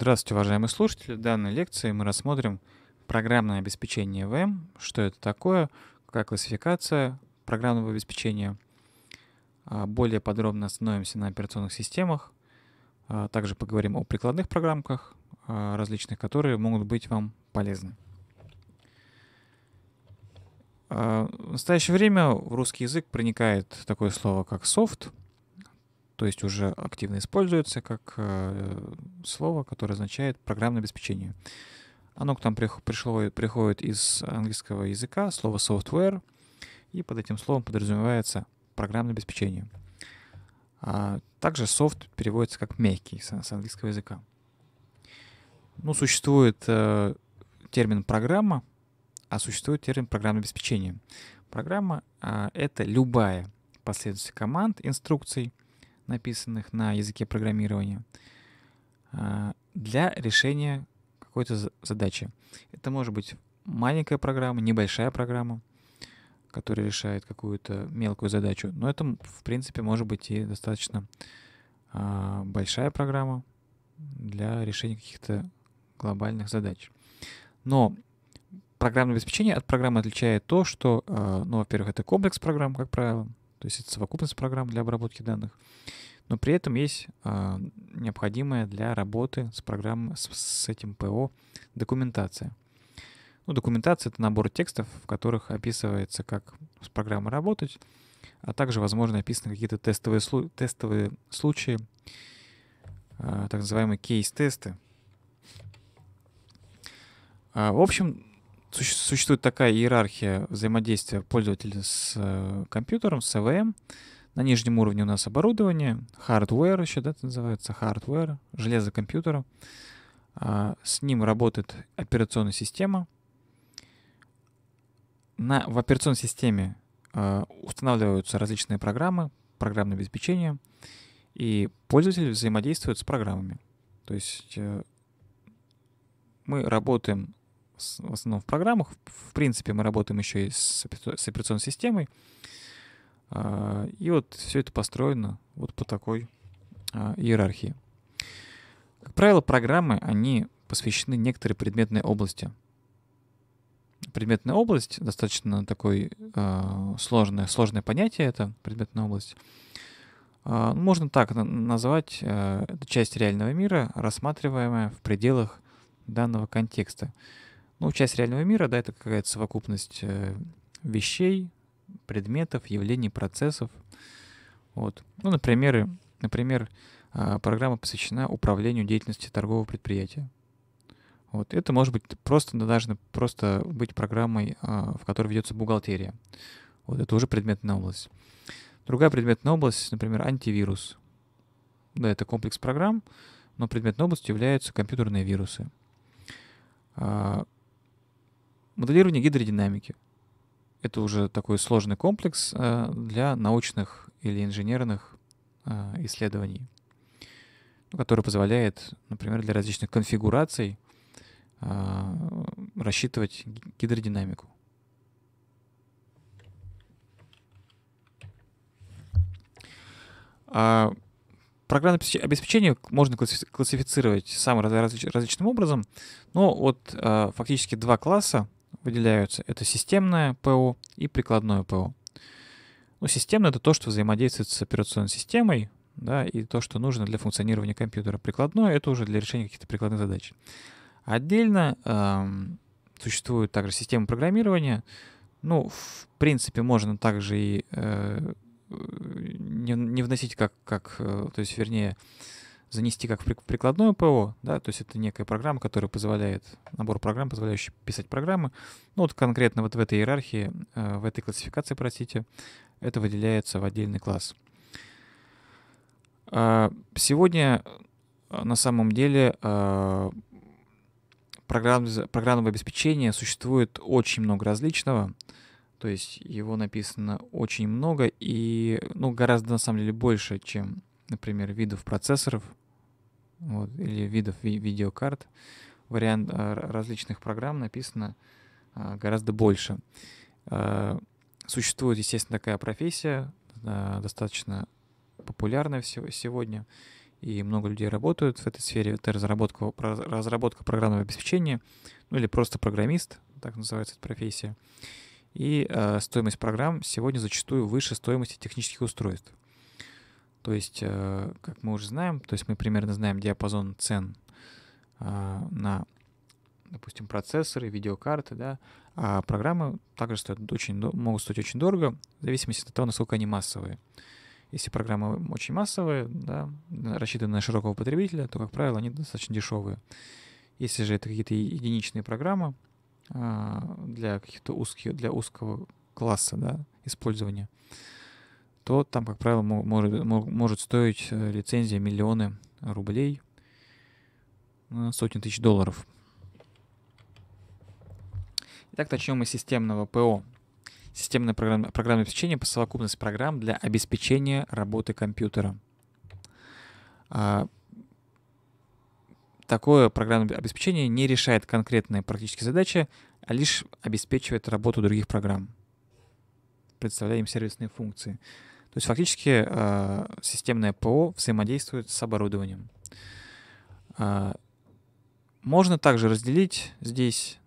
Здравствуйте, уважаемые слушатели. В данной лекции мы рассмотрим программное обеспечение ВМ, что это такое, какая классификация программного обеспечения. А, более подробно остановимся на операционных системах. А, также поговорим о прикладных программках а, различных, которые могут быть вам полезны. В настоящее время в русский язык проникает такое слово, как софт – то есть уже активно используется как э, слово, которое означает программное обеспечение. Оно к нам пришло, приходит из английского языка, слово software, и под этим словом подразумевается программное обеспечение. А также soft переводится как мягкий с, с английского языка. Ну, существует э, термин программа, а существует термин программное обеспечение. Программа э, — это любая последовательность команд, инструкций — написанных на языке программирования, а, для решения какой-то задачи. Это может быть маленькая программа, небольшая программа, которая решает какую-то мелкую задачу. Но это, в принципе, может быть и достаточно а, большая программа для решения каких-то глобальных задач. Но программное обеспечение от программы отличает то, что, а, ну, во-первых, это комплекс программ, как правило, то есть это совокупность программ для обработки данных. Но при этом есть э, необходимая для работы с программой, с, с этим ПО документация. Ну, документация — это набор текстов, в которых описывается, как с программой работать, а также, возможно, описаны какие-то тестовые, тестовые случаи, э, так называемые кейс-тесты. Э, в общем, существует такая иерархия взаимодействия пользователя с э, компьютером, с ЭВМ. На нижнем уровне у нас оборудование, hardware еще, да, это называется, hardware, железо компьютера. А, с ним работает операционная система. На, в операционной системе э, устанавливаются различные программы, программное обеспечение, и пользователь взаимодействует с программами. То есть э, мы работаем в основном в программах. В принципе, мы работаем еще и с операционной системой. А, и вот все это построено вот по такой а, иерархии. Как правило, программы, они посвящены некоторой предметной области. Предметная область достаточно такое э, а, сложное, сложное понятие это предметная область. Э, можно так назвать э, часть реального мира, рассматриваемая в пределах данного контекста ну, часть реального мира, да, это какая-то совокупность э, вещей, предметов, явлений, процессов. Вот. Ну, например, э, например а, программа посвящена управлению деятельностью торгового предприятия. Вот. Это может быть просто, должна просто быть программой, а, в которой ведется бухгалтерия. Вот это уже предметная область. Другая предметная область, например, антивирус. Да, это комплекс программ, но предметной областью являются компьютерные вирусы. А, Моделирование гидродинамики. Это уже такой сложный комплекс э, для научных или инженерных э, исследований, который позволяет, например, для различных конфигураций э, рассчитывать гидродинамику. А программное обеспечение можно классифицировать самым различным образом, но вот фактически два класса — выделяются. Это системное ПО и прикладное ПО. Ну, системное — это то, что взаимодействует с операционной системой, да, и то, что нужно для функционирования компьютера. Прикладное — это уже для решения каких-то прикладных задач. Отдельно эм, существует также система программирования. Ну, в принципе, можно также и э, не, не вносить как, как, э, то есть, вернее, э, занести как в прикладное ПО, да, то есть это некая программа, которая позволяет, набор программ, позволяющий писать программы. Ну вот конкретно вот в этой иерархии, э, в этой классификации, простите, это выделяется в отдельный класс. А, сегодня э, на самом деле э, программ, программного обеспечения существует очень много различного. То есть его написано очень много и ну, гораздо на самом деле больше, чем, например, видов процессоров вот, или видов ви- видеокарт, вариант а, различных программ написано а, гораздо больше. А, существует, естественно, такая профессия, достаточно популярная сегодня, и много людей работают в этой сфере. Это разработка, разработка программного обеспечения, ну или просто программист, так называется эта профессия. И э, стоимость программ сегодня зачастую выше стоимости технических устройств. То есть, э, как мы уже знаем, то есть мы примерно знаем диапазон цен а, на, допустим, процессоры, видеокарты, да, а программы также стоят очень, могут стоить очень дорого, в зависимости от того, насколько они массовые. Если программы очень массовые, да, рассчитаны на широкого потребителя, то, как правило, они достаточно дешевые. Если же это какие-то единичные программы а, для каких-то узких, для узкого класса да, использования, то там, как правило, может, может стоить э, лицензия миллионы рублей, сотни тысяч долларов. Итак, начнем мы с системного ПО. Системное программное обеспечение по совокупность программ для обеспечения работы компьютера. А, такое программное обеспечение не решает конкретные практические задачи, а лишь обеспечивает работу других программ. Представляем сервисные функции. То есть фактически э, системное ПО взаимодействует с оборудованием. Э, можно также разделить здесь,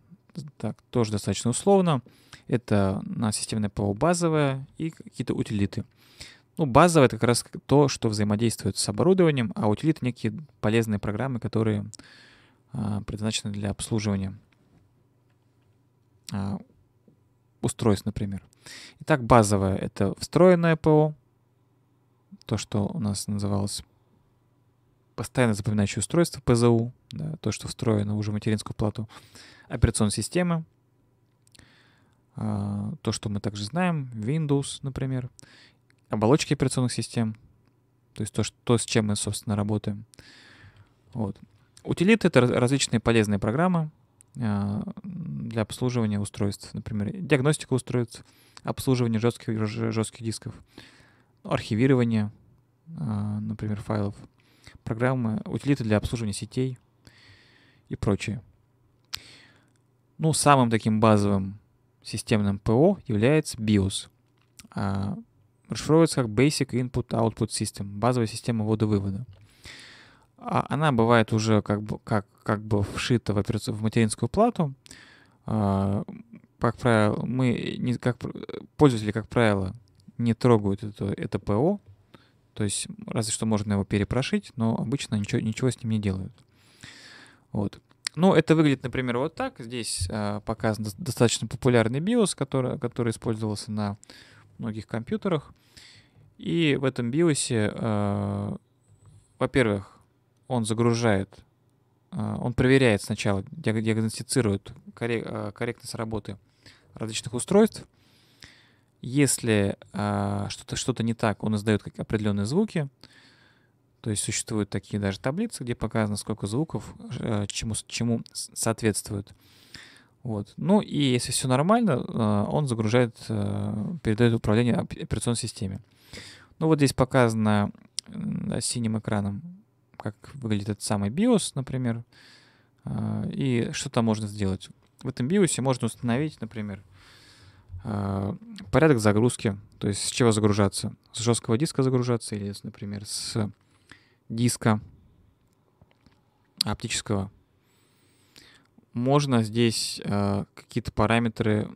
так, тоже достаточно условно, это на системное ПО базовое и какие-то утилиты. Ну, базовое — это как раз то, что взаимодействует с оборудованием, а утилиты — некие полезные программы, которые э, предназначены для обслуживания устройств, например. Итак, базовое — это встроенное ПО, то, что у нас называлось постоянно запоминающее устройство ПЗУ, да, то, что встроено уже в материнскую плату, операционная система, то, что мы также знаем, Windows, например, оболочки операционных систем, то есть то, что, то с чем мы, собственно, работаем. Вот. Утилиты — это различные полезные программы, а, для обслуживания устройств, например, диагностика устройств, обслуживание жестких, жестких дисков, архивирование, а, например, файлов, программы, утилиты для обслуживания сетей и прочее. Ну, самым таким базовым системным ПО является BIOS. А, расшифровывается как Basic Input Output System, базовая система ввода-вывода. А она бывает уже как бы, как, как бы вшита в, операцию, в материнскую плату, а, как правило, мы не, как, пользователи, как правило, не трогают это, это ПО, то есть разве что можно его перепрошить, но обычно ничего, ничего с ним не делают. Вот. Ну, это выглядит, например, вот так. Здесь э, а, показан достаточно популярный BIOS, который, который использовался на многих компьютерах. И в этом BIOS, э, а, во-первых, он загружает а, он проверяет сначала, диагностицирует а, корректность работы различных устройств. Если а, что-то что не так, он издает как определенные звуки. То есть существуют такие даже таблицы, где показано, сколько звуков чему, чему соответствует. Вот. Ну и если все нормально, он загружает, передает управление операционной системе. Ну вот здесь показано синим экраном как выглядит этот самый BIOS, например, а, и что там можно сделать. В этом BIOS можно установить, например, а, порядок загрузки, то есть с чего загружаться. С жесткого диска загружаться или, например, с диска оптического. Можно здесь а, какие-то параметры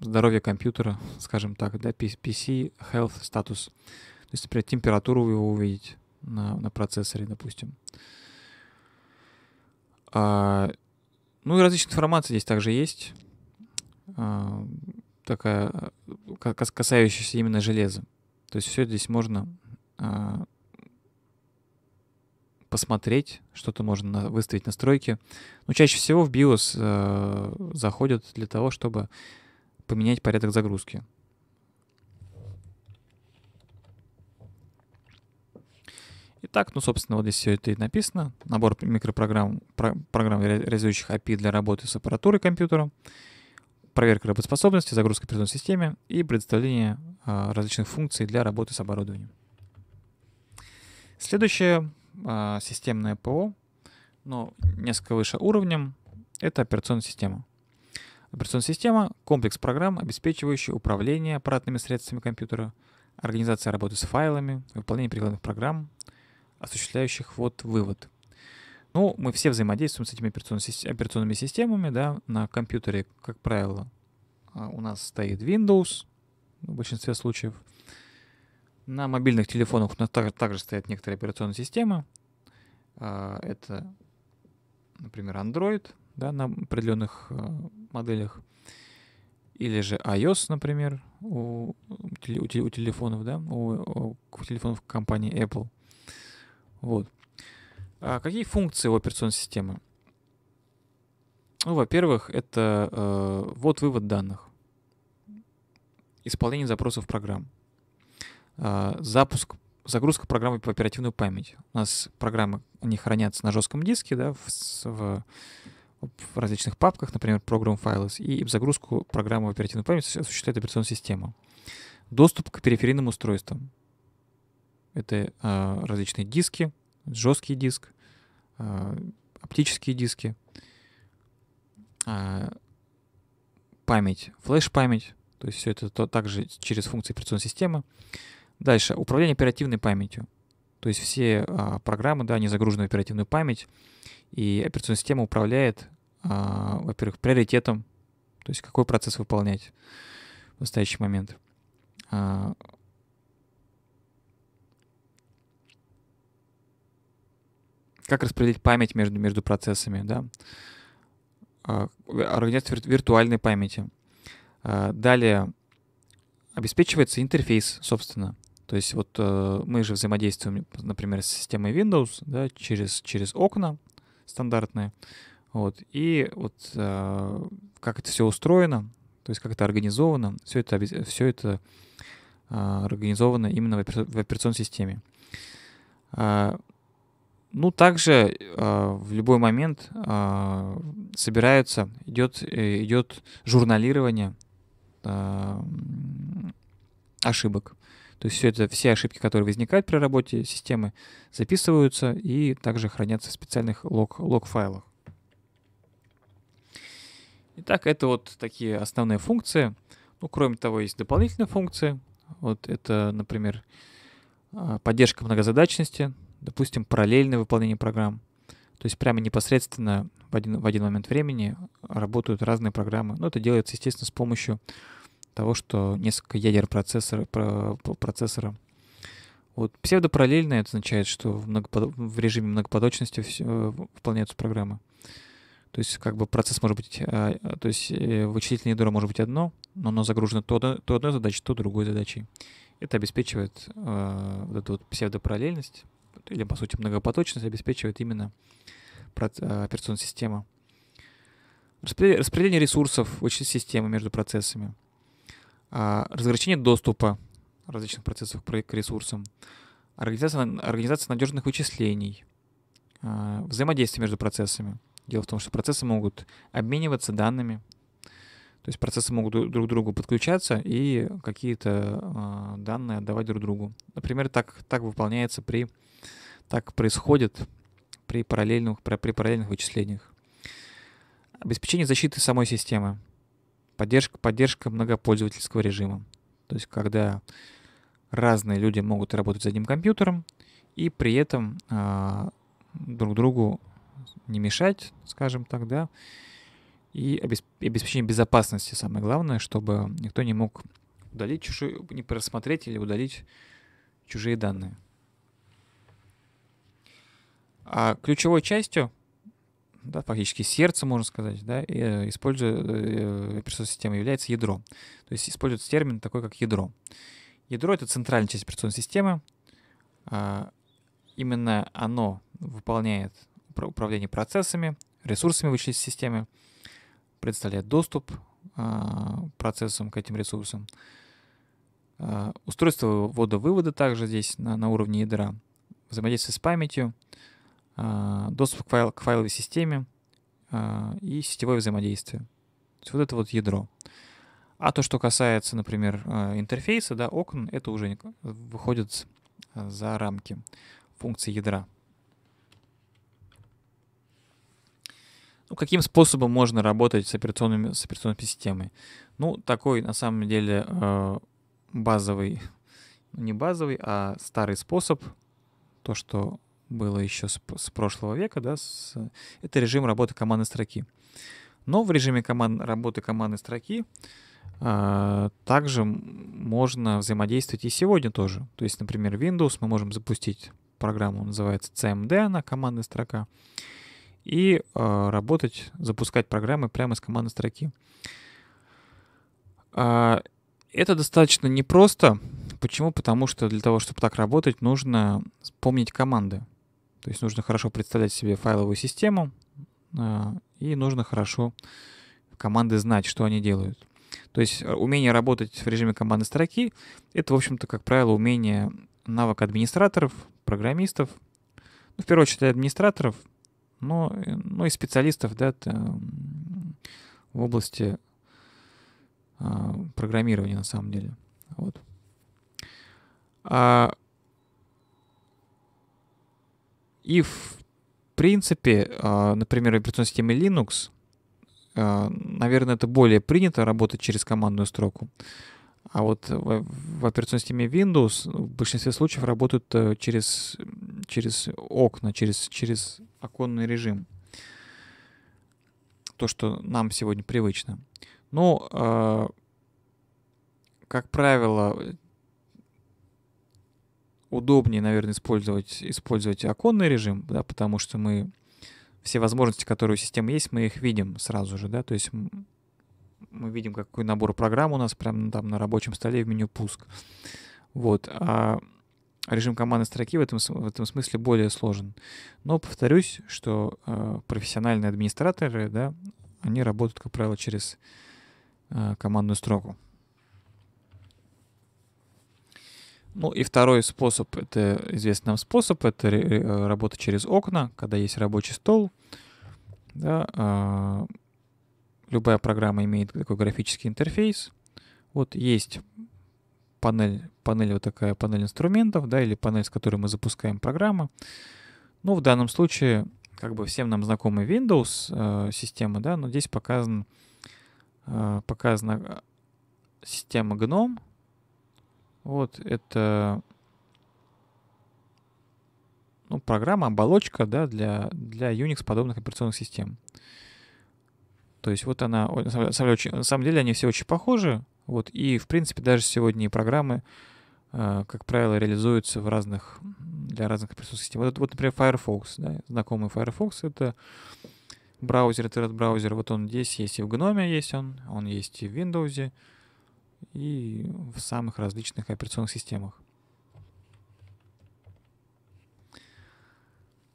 здоровья компьютера, скажем так, да, PC, health, Status, То есть, например, температуру его увидеть, на, на процессоре, допустим. А, ну и различная информация здесь также есть, а, такая, касающаяся именно железа. То есть все здесь можно а, посмотреть, что-то можно на, выставить настройки. Но ну, чаще всего в BIOS э, заходят для того, чтобы поменять порядок загрузки. Так, ну, собственно, вот здесь все это и написано. Набор микропрограмм, про, программ, реализующих API для работы с аппаратурой компьютера, проверка работоспособности, загрузка операционной системе и предоставление э, различных функций для работы с оборудованием. Следующее э, а, системное ПО, но несколько выше уровнем, это операционная система. Операционная система — комплекс программ, обеспечивающий управление аппаратными средствами компьютера, организация работы с файлами, выполнение прикладных программ — осуществляющих вот вывод. Ну, мы все взаимодействуем с этими операционными системами, да, на компьютере, как правило, а, у нас стоит Windows в большинстве случаев. На мобильных телефонах у нас также, стоят некоторые операционные системы. А, это, например, Android да, на определенных а, моделях. Или же iOS, например, у, у, у телефонов, да, у, у телефонов компании Apple. Вот. А какие функции у операционной системы? Ну, во-первых, это э, вот вывод данных, исполнение запросов программ, э, запуск, загрузка программы в оперативную память. У нас программы, они хранятся на жестком диске, да, в, в, в различных папках, например, программ файлов, и загрузку программы в оперативную память осуществляет операционная система. Доступ к периферийным устройствам. Это э, различные диски, жесткий диск, э, оптические диски, э, память, флеш-память, то есть все это то, также через функции операционной системы. Дальше, управление оперативной памятью. То есть все а, программы, да, они загружены в оперативную память, и операционная система управляет, а, во-первых, приоритетом, то есть какой процесс выполнять в настоящий момент. как распределить память между, между процессами, да, а, организация виртуальной памяти. А, далее обеспечивается интерфейс, собственно. То есть вот э, мы же взаимодействуем, например, с системой Windows да, через, через окна стандартные. Вот. И вот э, как это все устроено, то есть как это организовано, все это, все это а, организовано именно в операционной системе. Ну, также э, в любой момент а, э, собираются, идет, идет журналирование э, ошибок. То есть все это, все ошибки, которые возникают при работе системы, записываются и также хранятся в специальных лог, лог-файлах. Итак, это вот такие основные функции. Ну, кроме того, есть дополнительные функции. Вот это, например, поддержка многозадачности допустим, параллельное выполнение программ. То есть прямо непосредственно в один, в один момент времени работают разные программы. Но это делается, естественно, с помощью того, что несколько ядер процессора, про, процессора вот псевдопараллельное означает, что в, многопод... в режиме многопоточности все... Э, выполняются программы. То есть как бы процесс может быть, а, а, то есть э, вычислительное ядро может быть одно, но оно загружено то, то одной задачей, то другой задачей. Это обеспечивает а, вот эту вот псевдопараллельность или, по сути, многопоточность обеспечивает именно э, операционная система. Распределение ресурсов в системы между процессами. А, разграничение доступа различных процессов к ресурсам. Организация, организация надежных вычислений. А, взаимодействие между процессами. Дело в том, что процессы могут обмениваться данными, то есть процессы могут друг к другу подключаться и какие-то э, данные отдавать друг другу. Например, так, так выполняется при... Так происходит при параллельных, при, при параллельных вычислениях. Обеспечение защиты самой системы. Поддержка, поддержка многопользовательского режима. То есть когда разные люди могут работать за одним компьютером и при этом э, друг другу не мешать, скажем так, да, и обеспечение безопасности, самое главное, чтобы никто не мог удалить чужие, не просмотреть или удалить чужие данные. А ключевой частью, да, фактически сердце, можно сказать, да, э, используя э, операционную системы является ядро. То есть используется термин такой, как ядро. Ядро — это центральная часть операционной системы. А именно оно выполняет управление процессами, ресурсами вычислительной системы, системе, предоставляет доступ а, процессам к этим ресурсам. А, устройство ввода-вывода также здесь на, на уровне ядра. Взаимодействие с памятью, а, доступ к, файл, к файловой системе и сетевое взаимодействие. То есть вот это вот ядро. А то, что касается, например, интерфейса, да, окон, это уже выходит за рамки функции ядра. Ну, каким способом можно работать с, операционными, с операционной системой? Ну, такой, на самом деле, э, базовый, ну, не базовый, а старый способ, то, что было еще с, с прошлого века, да, с, это режим работы командной строки. Но в режиме команд, работы командной строки э, также можно взаимодействовать и сегодня тоже. То есть, например, Windows мы можем запустить программу, называется CMD, она командная строка и э, работать, запускать программы прямо из командной строки. Э, это достаточно непросто. Почему? Потому что для того, чтобы так работать, нужно помнить команды. То есть нужно хорошо представлять себе файловую систему, э, и нужно хорошо команды знать, что они делают. То есть э, умение работать в режиме командной строки — это, в общем-то, как правило, умение навык администраторов, программистов, ну, в первую очередь администраторов — но, ну и специалистов да, в области а, программирования на самом деле. Вот. А, и в принципе, а, например, в операционной системе Linux, а, наверное, это более принято работать через командную строку. А вот в операционной системе Windows в большинстве случаев работают э, через, через окна, через, через оконный режим. То, что нам сегодня привычно. Ну, э, как правило, удобнее, наверное, использовать, использовать оконный режим, да, потому что мы все возможности, которые у системы есть, мы их видим сразу же, да, то есть мы видим, какой набор программ у нас прямо там на рабочем столе в меню пуск. Вот. А режим командной строки в этом, в этом смысле более сложен. Но повторюсь, что э, профессиональные администраторы, да, они работают, как правило, через э, командную строку. Ну и второй способ, это известный нам способ, это э, работа через окна, когда есть рабочий стол. Да, э, любая программа имеет такой графический интерфейс. Вот есть панель, панель вот такая, панель инструментов, да, или панель, с которой мы запускаем программы. Ну, в данном случае, как бы всем нам знакомый Windows э, система, да, но здесь показан, э, показана э, система GNOME. Вот это ну, программа, оболочка да, для, для Unix подобных операционных систем. То есть вот она, на самом деле, на самом деле они все очень похожи, вот. И, в принципе, даже сегодня и программы, а, как правило, реализуются в разных, для разных операционных систем. Вот, вот например, Firefox, да, знакомый Firefox — это браузер, интернет-браузер. Вот он здесь есть и в Gnome есть он, он есть и в Windows, и в самых различных операционных системах.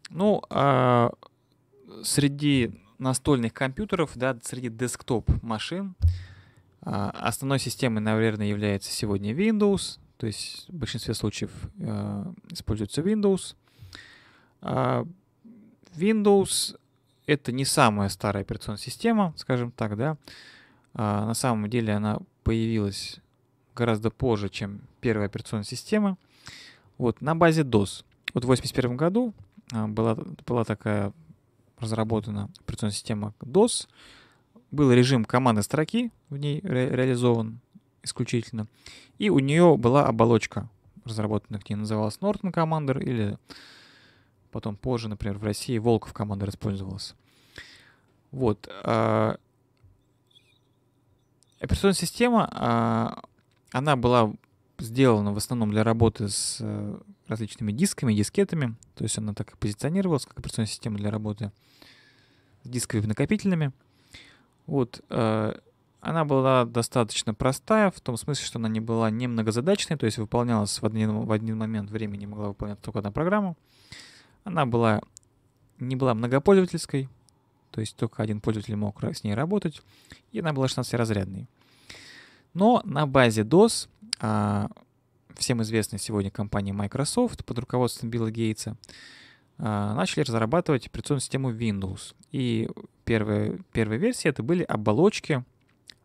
Ну, а среди настольных компьютеров, да, среди десктоп-машин — а, основной системой, наверное, является сегодня Windows, то есть в большинстве случаев э, используется Windows. А, Windows — это не самая старая операционная система, скажем так, да. А, на самом деле она появилась гораздо позже, чем первая операционная система. Вот, на базе DOS. Вот в 1981 году была, была такая разработана операционная система DOS — был режим команды строки, в ней ре реализован исключительно. И у нее была оболочка разработанная к ней называлась Norton Commander или потом позже, например, в России Волков Commander использовалась. Вот. Э, операционная система, э, она была сделана в основном для работы с э, различными дисками, дискетами. То есть она так и позиционировалась, как операционная система для работы с дисковыми накопителями. Вот, э, она была достаточно простая, в том смысле, что она не была не многозадачной, то есть выполнялась в один, в один момент времени, могла выполнять только одна программа. Она была не была многопользовательской, то есть только один пользователь мог с ней работать, и она была 16-разрядной. Но на базе DOS, а, всем известной сегодня компании Microsoft под руководством Билла Гейтса, а, начали разрабатывать операционную систему Windows. И первые, первые версии это были оболочки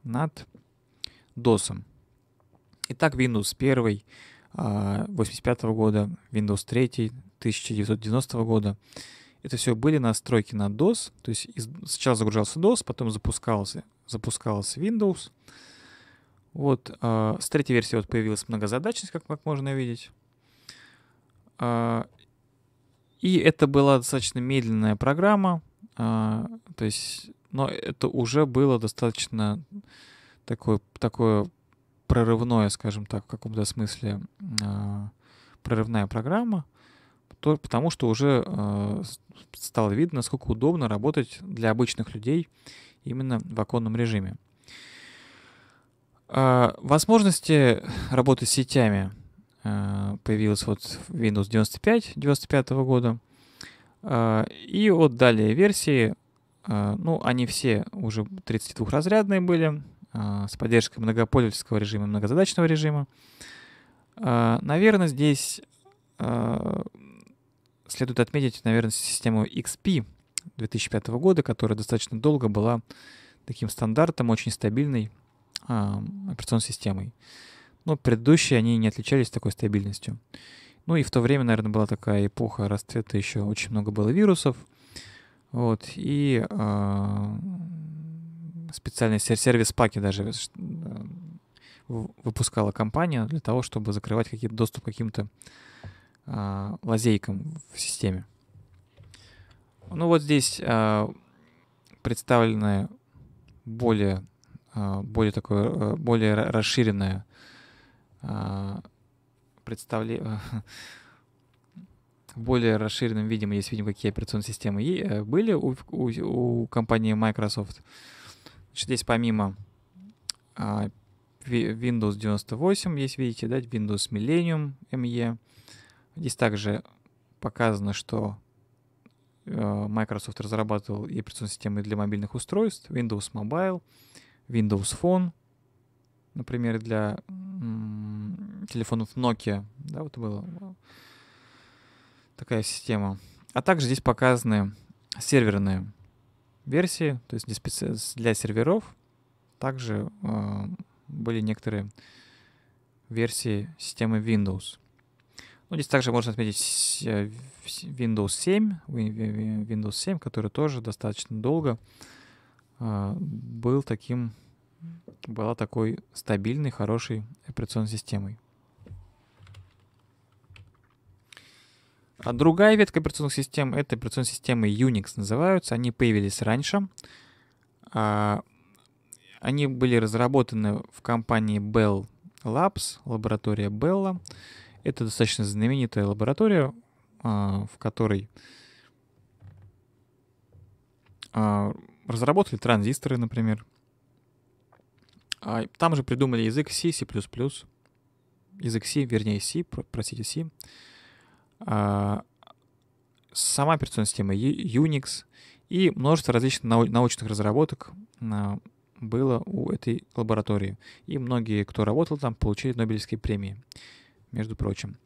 над DOS. Итак, Windows 1 1985 а, года, Windows 3 1990 года. Это все были настройки на DOS. То есть из, сначала загружался DOS, потом запускался, запускался Windows. Вот а, с третьей версии вот появилась многозадачность, как, как можно видеть. И это была достаточно медленная программа, а, то есть, но это уже было достаточно такое, такое прорывное, скажем так, в каком-то смысле а, прорывная программа, потому что уже а, стало видно, насколько удобно работать для обычных людей именно в оконном режиме. Возможности работы с сетями – Э, появилась вот Windows 95 95 -го года. Э, и вот далее версии, э, ну, они все уже 32-разрядные были, с поддержкой многопользовательского режима и многозадачного режима. Наверное, здесь следует отметить, наверное, систему XP 2005 года, которая достаточно долго была таким стандартом, очень стабильной операционной системой. Но предыдущие, они не отличались такой стабильностью. Ну и в то время, наверное, была такая эпоха расцвета, еще очень много было вирусов. Вот, и э, специальный сервис паки даже э, э, выпускала компания для того, чтобы закрывать какие-то доступ к каким-то э, лазейкам в системе. Ну вот здесь э, а, представлены более, э, более такое, более расширенное а, представление в более расширенном виде мы здесь видим, какие операционные системы э, были у, у, у компании Microsoft. Значит, здесь помимо а, Windows 98, есть, видите, да, Windows Millennium ME. Здесь также показано, что э, Microsoft разрабатывал и операционные системы для мобильных устройств, Windows Mobile, Windows Phone, например, для телефонов Nokia. Да, вот была э, такая система. А также здесь показаны серверные версии, то есть для серверов. Также э, были некоторые версии системы Windows. Ну, здесь также можно отметить э, Windows 7, Windows 7, который тоже достаточно долго э, был таким, была такой стабильной, хорошей операционной системой. А другая ветка операционных систем — это операционные системы Unix называются. Они появились раньше. А, они были разработаны в компании Bell Labs, лаборатория Белла. Это достаточно знаменитая лаборатория, а, в которой а, разработали транзисторы, например. Там же придумали язык C, C++. Язык C, вернее C, простите, C. А, сама операционная система Unix и множество различных научных разработок а, было у этой лаборатории. И многие, кто работал там, получили Нобелевские премии, между прочим.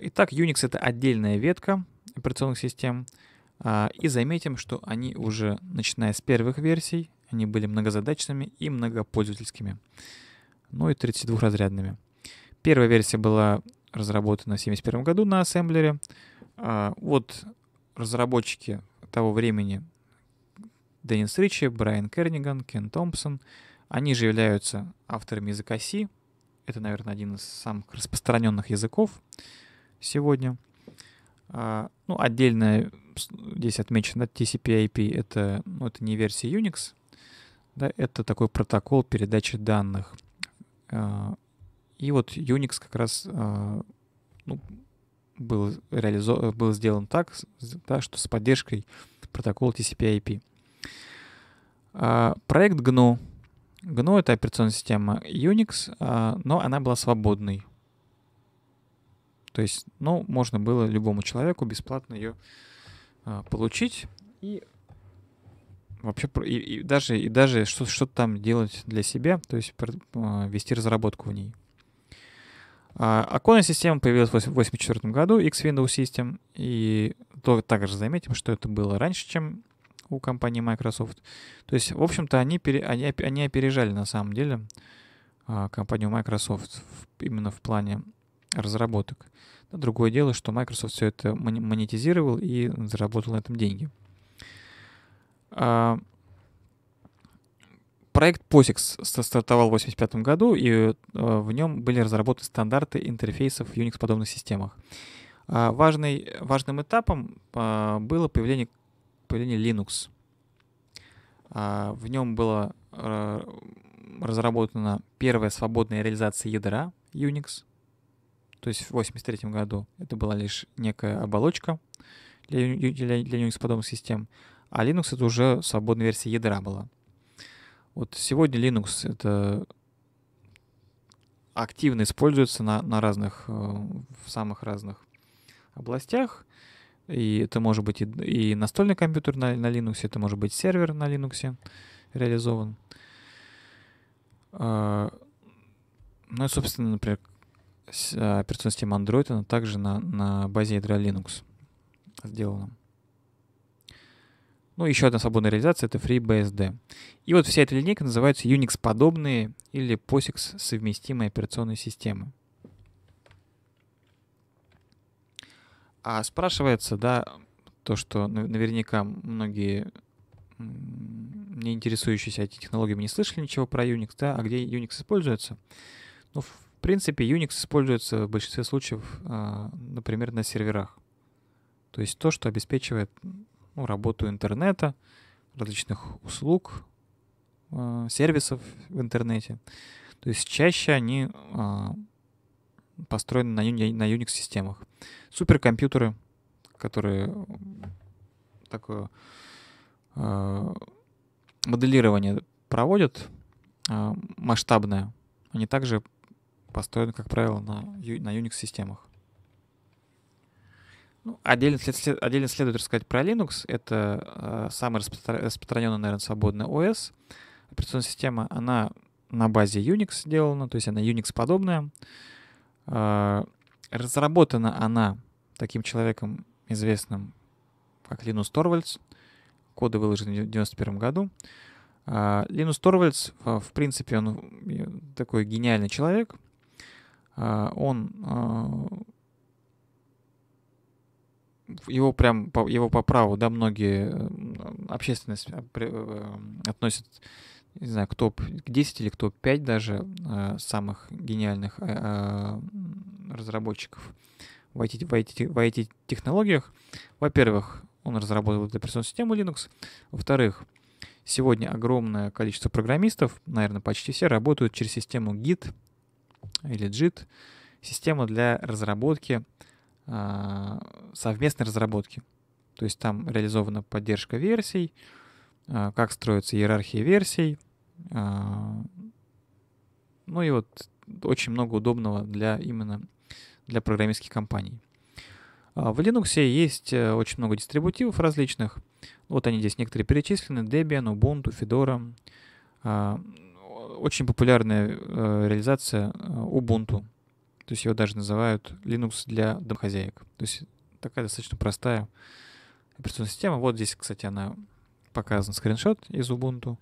Итак, Unix — это отдельная ветка операционных систем. А, и заметим, что они уже, начиная с первых версий, они были многозадачными и многопользовательскими, ну и 32-разрядными. Первая версия была разработана в 1971 году на ассемблере. А, вот разработчики того времени Деннис Ричи, Брайан Керниган, Кен Томпсон, они же являются авторами языка C. Это, наверное, один из самых распространенных языков сегодня. А, ну, отдельно здесь отмечено TCP-IP. Это, ну, это не версия Unix, да, это такой протокол передачи данных а, и вот Unix как раз а, ну, был, реализо... был сделан так, да, что с поддержкой протокола TCP-IP. А, проект GNU. GNU — это операционная система Unix, а, но она была свободной. То есть, ну, можно было любому человеку бесплатно ее получить и вообще и, и даже и даже что что-то там делать для себя, то есть вести разработку в ней. А, оконная система появилась в 1984 году, X-Window System, и то также заметим, что это было раньше, чем у компании Microsoft. То есть, в общем-то, они, пере, они, они опережали на самом деле а, компанию Microsoft именно в плане разработок. другое дело, что Microsoft все это монетизировал и заработал на этом деньги. А, Проект POSIX стартовал в 85 году, и э, в нем были разработаны стандарты интерфейсов в Unix-подобных системах. А Важный, важным этапом а, было появление, появление Linux. А, в нем была э, разработана первая свободная реализация ядра Unix, то есть в 1983 году это была лишь некая оболочка для, для, для Unix-подобных систем, а Linux это уже свободная версия ядра была. Вот сегодня Linux это активно используется на, на разных, э, в самых разных областях. И это может быть и, и настольный компьютер на, на Linux, это может быть сервер на Linux реализован. А, ну и, собственно, например, а, операционная система Android, она также на, на базе ядра Linux сделана. Ну, еще одна свободная реализация — это FreeBSD. И вот вся эта линейка называется Unix-подобные или POSIX-совместимые операционные системы. А спрашивается, да, то, что наверняка многие не интересующиеся эти технологиями не слышали ничего про Unix, да, а где Unix используется? Ну, в принципе, Unix используется в большинстве случаев, а, например, на серверах. То есть то, что обеспечивает ну, работу интернета, различных услуг, э, сервисов в интернете. То есть чаще они э, построены на, на Unix-системах. Суперкомпьютеры, которые такое э, моделирование проводят э, масштабное, они также построены, как правило, на, на Unix-системах. Ну, отдельно, отдельно следует рассказать про Linux. Это э, самая распространенная, наверное, свободная ОС. Операционная система, она на базе Unix сделана, то есть она Unix-подобная. Э, разработана она таким человеком известным, как Линус Торвальдс. Коды выложены в 1991 году. Э, Линус Торвальдс, э, в принципе, он э, такой гениальный человек. Э, он э, его прям, его по праву, да, многие общественность а, э, относит, не знаю, к топ-10 или к топ-5 даже э, самых гениальных э, разработчиков в IT, в IT, в IT технологиях. Во-первых, он разработал операционную систему Linux. Во-вторых, сегодня огромное количество программистов, наверное, почти все, работают через систему Git или JIT, система для разработки а, совместной разработки. То есть там реализована поддержка версий, а, как строится иерархия версий. А, ну и вот очень много удобного для именно для программистских компаний. В Linux есть э, очень много дистрибутивов различных. Вот они здесь некоторые перечислены. Debian, Ubuntu, Fedora. Очень популярная э, реализация э, Ubuntu то есть его даже называют Linux для домохозяек. То есть такая достаточно простая операционная система. Вот здесь, кстати, она показан скриншот из Ubuntu.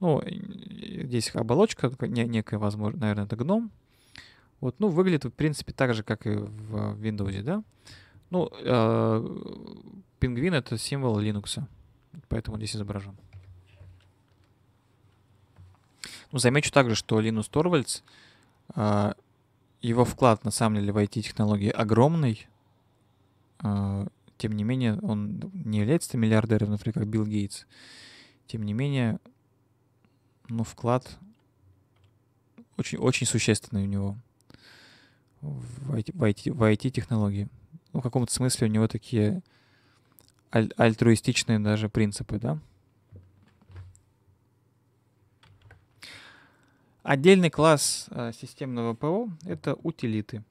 Ну, здесь оболочка, некая, возможно, наверное, это гном. Вот, ну, выглядит, в принципе, так же, как и в Windows, да. Ну, э, пингвин — это символ Linux, поэтому здесь изображен. Ну, замечу также, что Linux Torvalds э, его вклад на самом деле в IT-технологии огромный. А, тем не менее, он не является миллиардером, например, как Билл Гейтс. Тем не менее, ну, вклад очень, очень существенный у него в IT-технологии. IT, IT ну, в каком-то смысле у него такие аль альтруистичные даже принципы, да? Отдельный класс э, системного ПО — это утилиты.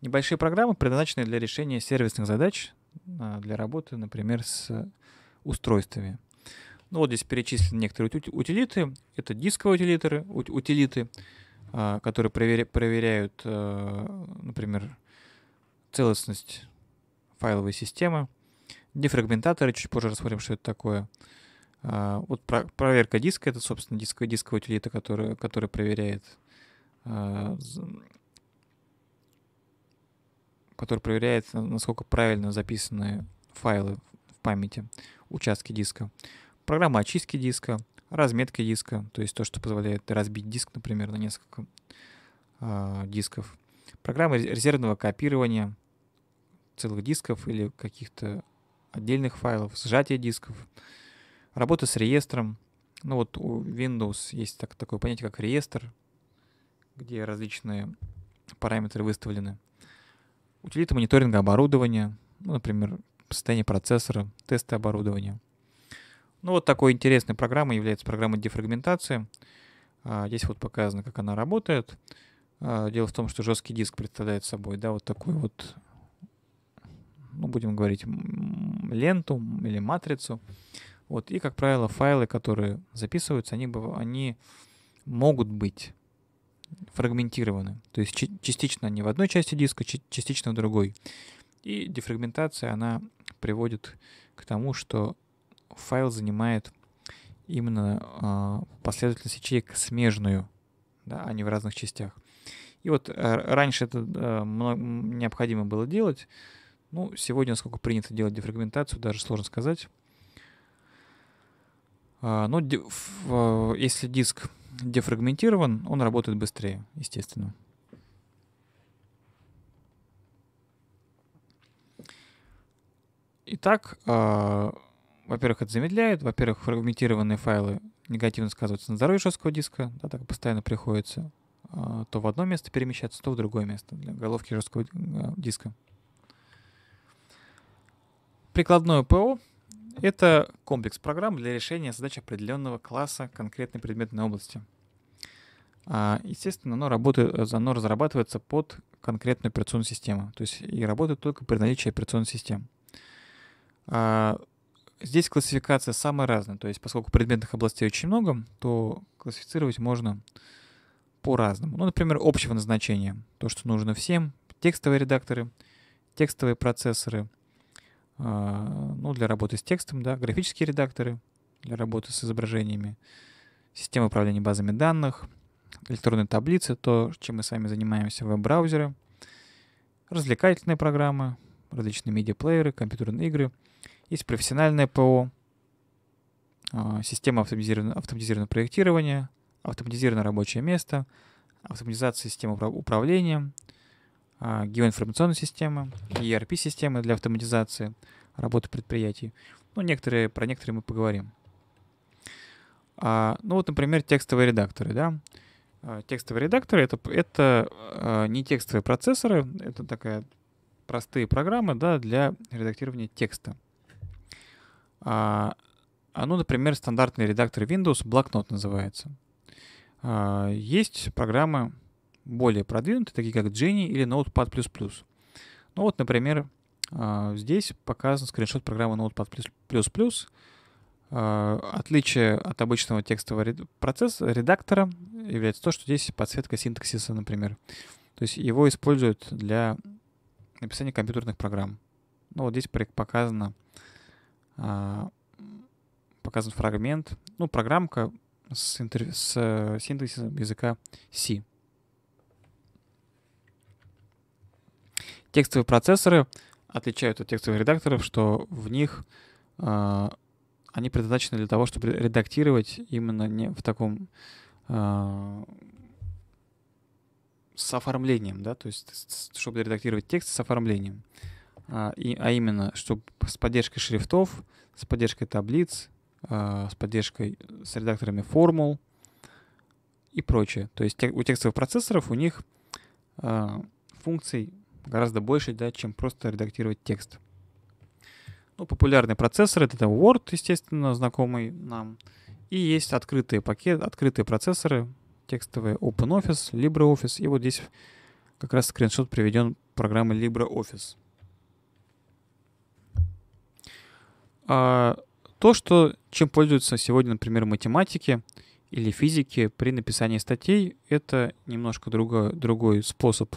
Небольшие программы, предназначенные для решения сервисных задач, э, для работы, например, с устройствами. Ну вот здесь перечислены некоторые утилиты. Это дисковые утилиторы, утилиты, э, которые проверяют, например, целостность файловой системы. Дефрагментаторы, чуть позже рассмотрим, что это такое — а, вот проверка диска — это, собственно, дисковая, дисковая утилита, а, которая, которая проверяет который проверяет, насколько правильно записаны файлы в памяти, участки диска. Программа очистки диска, разметка диска, то есть то, что позволяет разбить диск, например, на несколько э, дисков. Программа резервного копирования целых дисков или каких-то отдельных файлов, сжатие дисков — Работа с реестром. Ну вот у Windows есть так, такое понятие, как реестр, где различные параметры выставлены. Утилита мониторинга оборудования, ну, например, состояние процессора, тесты оборудования. Ну вот такой интересной программой является программа дефрагментации. А, здесь вот показано, как она работает. А, дело в том, что жесткий диск представляет собой, да, вот такой вот, ну, будем говорить, ленту или матрицу, вот, и, как правило, файлы, которые записываются, они, они могут быть фрагментированы. То есть частично они в одной части диска, частично в другой. И дефрагментация, она приводит к тому, что файл занимает именно э, последовательность ячеек смежную, да, а не в разных частях. И вот э, раньше это э, необходимо было делать, ну, сегодня, насколько принято делать дефрагментацию, даже сложно сказать. А, Но ну, а, если диск дефрагментирован, он работает быстрее, естественно. Итак, а, во-первых, это замедляет, во-первых, фрагментированные файлы негативно сказываются на здоровье жесткого диска, да, так постоянно приходится то в одно место перемещаться, то в другое место для головки жесткого диска. Прикладное ПО это комплекс программ для решения задач определенного класса конкретной предметной области. А, естественно, оно, работает, оно разрабатывается под конкретную операционную систему, то есть и работает только при наличии операционной системы. А, здесь классификация самая разная, то есть поскольку предметных областей очень много, то классифицировать можно по-разному. Ну, например, общего назначения, то, что нужно всем, текстовые редакторы, текстовые процессоры — а, ну, для работы с текстом, да, графические редакторы для работы с изображениями, система управления базами данных, электронные таблицы, то, чем мы с вами занимаемся, веб-браузеры, развлекательные программы, различные медиаплееры, компьютерные игры. Есть профессиональное ПО, а, система автоматизированного, автоматизированного проектирования, автоматизированное рабочее место, автоматизация системы управления — а, геоинформационной системы, ERP-системы для автоматизации работы предприятий. Ну, некоторые, про некоторые мы поговорим. А, ну вот, например, текстовые редакторы, да. А, текстовые редакторы это, это а, не текстовые процессоры, это такая простые программы, да, для редактирования текста. а ну, например, стандартный редактор Windows блокнот называется. А, есть программы более продвинутые, такие как Genie или Notepad++. Ну вот, например, а, здесь показан скриншот программы Notepad++. А, отличие от обычного текстового процесса редактора является то, что здесь подсветка синтаксиса, например. То есть его используют для написания компьютерных программ. Ну вот здесь показано, а, показан фрагмент, ну программка с, интер... с э, синтаксисом языка C. Текстовые процессоры отличают от текстовых редакторов, что в них э, они предназначены для того, чтобы редактировать именно не в таком э, с оформлением, да, то есть чтобы редактировать текст с оформлением, а, и, а именно, чтобы с поддержкой шрифтов, с поддержкой таблиц, э, с поддержкой с редакторами формул и прочее. То есть у текстовых процессоров у них э, функций гораздо больше, да, чем просто редактировать текст. Ну, популярный процессор это Word, естественно, знакомый нам. И есть открытые пакеты, открытые процессоры, текстовые OpenOffice, LibreOffice. И вот здесь как раз скриншот приведен программы LibreOffice. А, то, что, чем пользуются сегодня, например, математики или физики при написании статей, это немножко друго, другой способ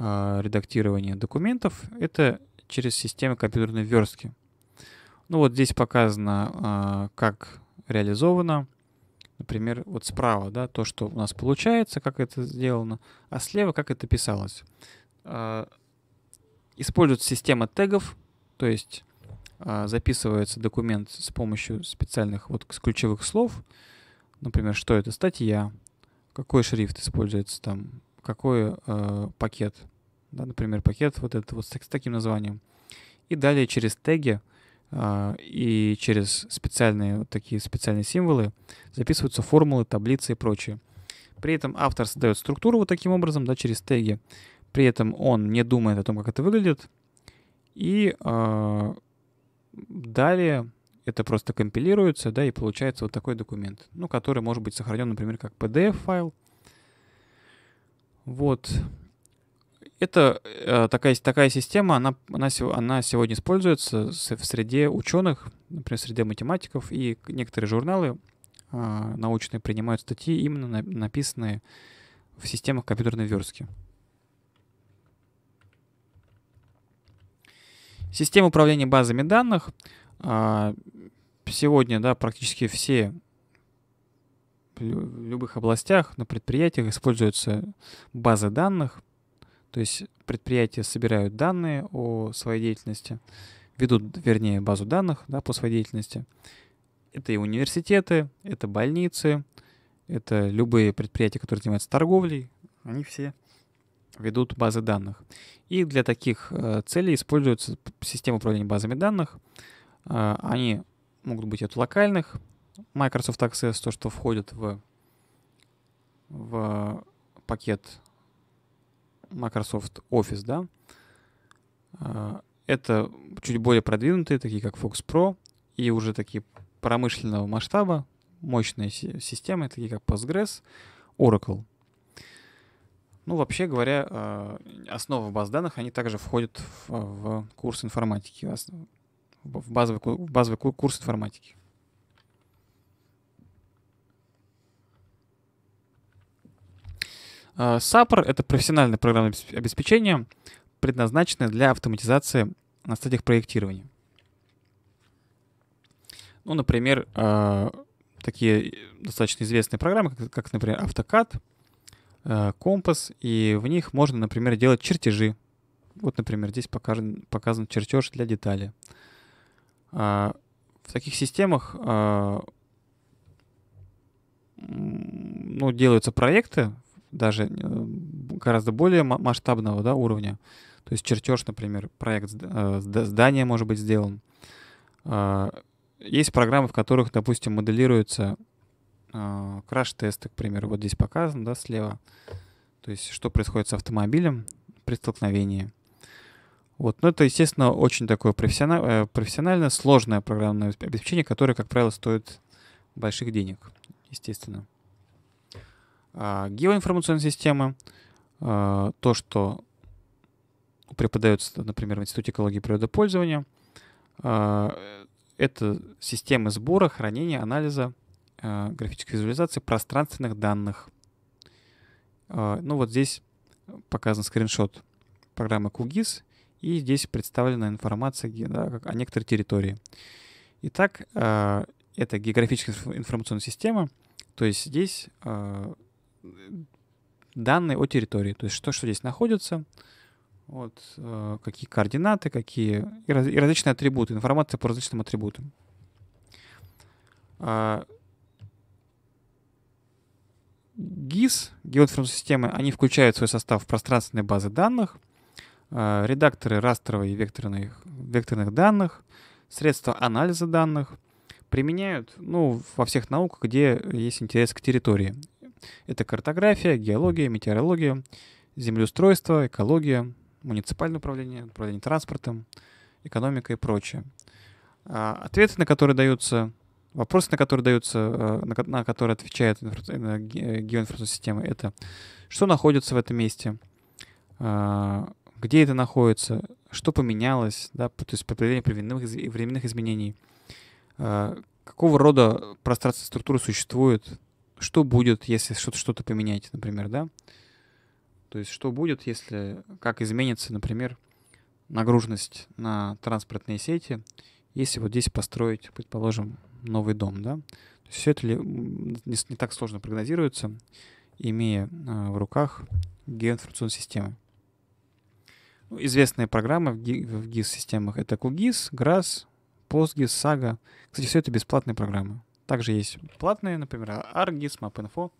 а, редактирования документов, это через систему компьютерной верстки. Ну вот здесь показано, а, как реализовано. Например, вот справа, да, то, что у нас получается, как это сделано, а слева, как это писалось. А, используется система тегов, то есть записывается документ с помощью специальных вот ключевых слов. Например, что это? Статья, какой шрифт используется там, какой э, пакет, да, например, пакет вот этот вот с, с таким названием. И далее через теги э, и через специальные вот такие специальные символы записываются формулы, таблицы и прочее. При этом автор создает структуру вот таким образом, да, через теги. При этом он не думает о том, как это выглядит. И э, далее это просто компилируется, да, и получается вот такой документ, ну, который может быть сохранен, например, как PDF-файл, вот. Это э, такая, такая система, она, она, она сегодня используется в среде ученых, например, в среде математиков, и некоторые журналы а, научные принимают статьи, именно написанные в системах компьютерной верстки. Система управления базами данных. А, сегодня да, практически все в любых областях, на предприятиях используются базы данных, то есть предприятия собирают данные о своей деятельности, ведут, вернее, базу данных да, по своей деятельности. Это и университеты, это больницы, это любые предприятия, которые занимаются торговлей, они все ведут базы данных. И для таких э, целей используется система управления базами данных. Э, они могут быть от локальных, Microsoft Access, то, что входит в, в пакет Microsoft Office, да, э, это чуть более продвинутые, такие как Fox Pro, и уже такие промышленного масштаба, мощные системы, такие как Postgres, Oracle. Ну, вообще говоря, э, основы баз данных, они также входят в, в курс информатики, в базовый, в базовый курс информатики. SAPR э, — это профессиональное программное обеспечение, предназначенное для автоматизации на стадиях проектирования. Ну, например, э, такие достаточно известные программы, как, например, AutoCAD, Compass, э, и в них можно, например, делать чертежи. Вот, например, здесь покажен, показан чертеж для детали. В таких системах ну, делаются проекты, даже э, гораздо более масштабного да, уровня. То есть чертеж, например, проект э, здания может быть сделан. Э, есть программы, в которых, допустим, моделируются краш-тесты, к примеру, вот здесь показан, да, слева. То есть что происходит с автомобилем при столкновении. Вот. Но ну, это, естественно, очень такое профессионально, профессионально сложное программное обеспечение, которое, как правило, стоит больших денег, естественно. А, геоинформационной системы, а, то, что преподается, например, в Институте экологии и природопользования, а, это системы сбора, хранения, анализа графической визуализации пространственных данных. Ну вот здесь показан скриншот программы QGIS, и здесь представлена информация да, о некоторой территории. Итак, это географическая информационная система, то есть здесь данные о территории, то есть что, что здесь находится, вот, э, какие координаты, какие и, раз, и различные атрибуты, информация по различным атрибутам. Э, а, GIS, геоинформсистемы, они включают в свой состав пространственные базы данных, э, редакторы растровой и векторных, векторных данных, средства анализа данных, применяют ну, во всех науках, где есть интерес к территории. Это картография, геология, метеорология, землеустройство, экология, муниципальное управление, управление транспортом, экономика и прочее. А, ответы, на которые даются, вопросы, на которые даются, э, на, которые отвечает инфра- э, э, геоинформационная система, это что находится в этом месте, а, где это находится, что поменялось, да, то есть определение временных, временных изменений, а, какого рода пространственная структура существует что будет, если что-то что поменять, например, да? То есть что будет, если, как изменится, например, нагруженность на транспортные сети, если вот здесь построить, предположим, новый дом, да? То есть все это ли, не, не так сложно прогнозируется, имея э, в руках геоинформационные системы. Ну, известные программы в, ги, в GIS-системах — это QGIS, GRASS, PostGIS, SAGA. Кстати, все это бесплатные программы. Также есть платные, например, ArcGIS, MapInfo.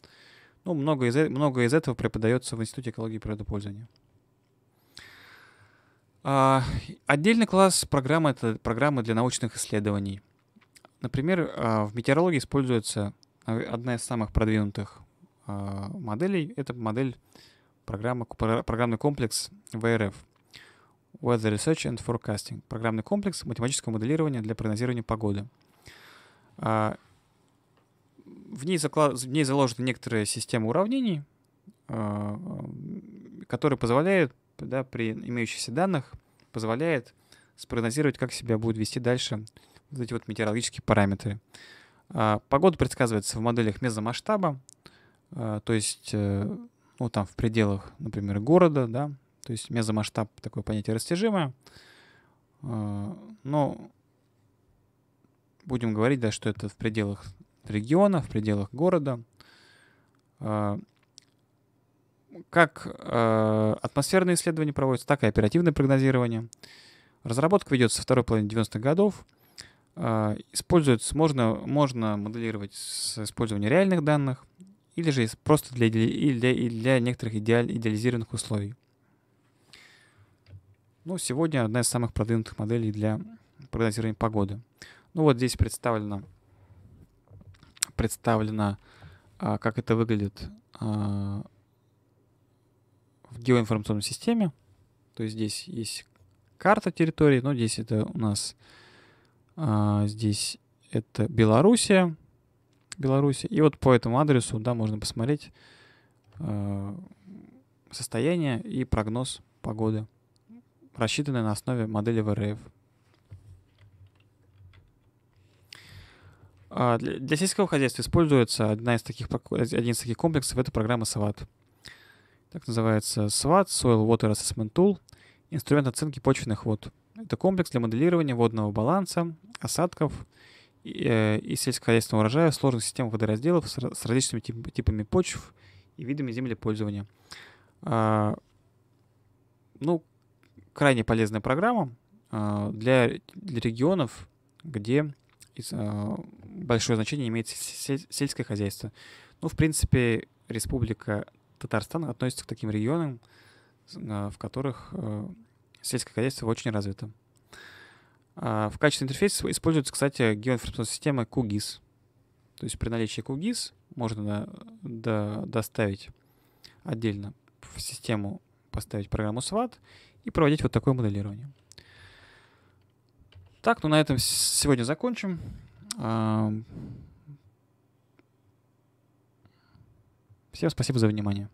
Ну, много из, э, много из этого преподается в Институте экологии и природопользования. А, отдельный класс программы это программы для научных исследований. Например, а, в метеорологии используется а, одна из самых продвинутых а, моделей. Это модель программы, программный комплекс ВРФ. Weather Research and Forecasting. Программный комплекс математического моделирования для прогнозирования погоды в ней, заклад в ней заложены некоторые системы уравнений, а, а, которые позволяют да, при имеющихся данных, позволяет спрогнозировать, как себя будут вести дальше вот эти вот метеорологические параметры. А, погода предсказывается в моделях мезомасштаба, то есть, э, ну, там в пределах, например, города, да, то есть мезомасштаб — такое понятие растяжимое, но будем говорить, да, что это в пределах региона, в пределах города. А, как а, атмосферные исследования проводятся, так и оперативное прогнозирование. Разработка ведется со второй половины 90-х годов. А, используется, можно, можно моделировать с использованием реальных данных или же просто для, для, для некоторых идеаль, идеализированных условий. Ну, сегодня одна из самых продвинутых моделей для прогнозирования погоды. Ну вот здесь представлена представлено, а, как это выглядит а, в геоинформационной системе. То есть здесь есть карта территории, но здесь это у нас а, здесь это Белоруссия, Белоруссия. И вот по этому адресу, да, можно посмотреть состояние и прогноз погоды, рассчитанный на основе модели ВРФ. А, для сельского хозяйства используется одна из таких, один из таких комплексов, это программа SWAT. Так называется SWAT, Soil Water Assessment Tool, инструмент оценки почвенных вод. Это комплекс для моделирования водного баланса, осадков и, э, и сельскохозяйственного урожая, сложных систем водоразделов с, с различными тип, типами почв и видами землепользования. А, ну, крайне полезная программа а, для, для регионов, где а, большое значение имеет сельское хозяйство. Ну, в принципе, Республика Татарстан относится к таким регионам, а, в которых а, сельское хозяйство очень развито. В качестве интерфейса используется, кстати, геоинформационная система QGIS. То есть при наличии QGIS можно доставить отдельно в систему, поставить программу SWAT и проводить вот такое моделирование. Так, ну на этом сегодня закончим. Всем спасибо за внимание.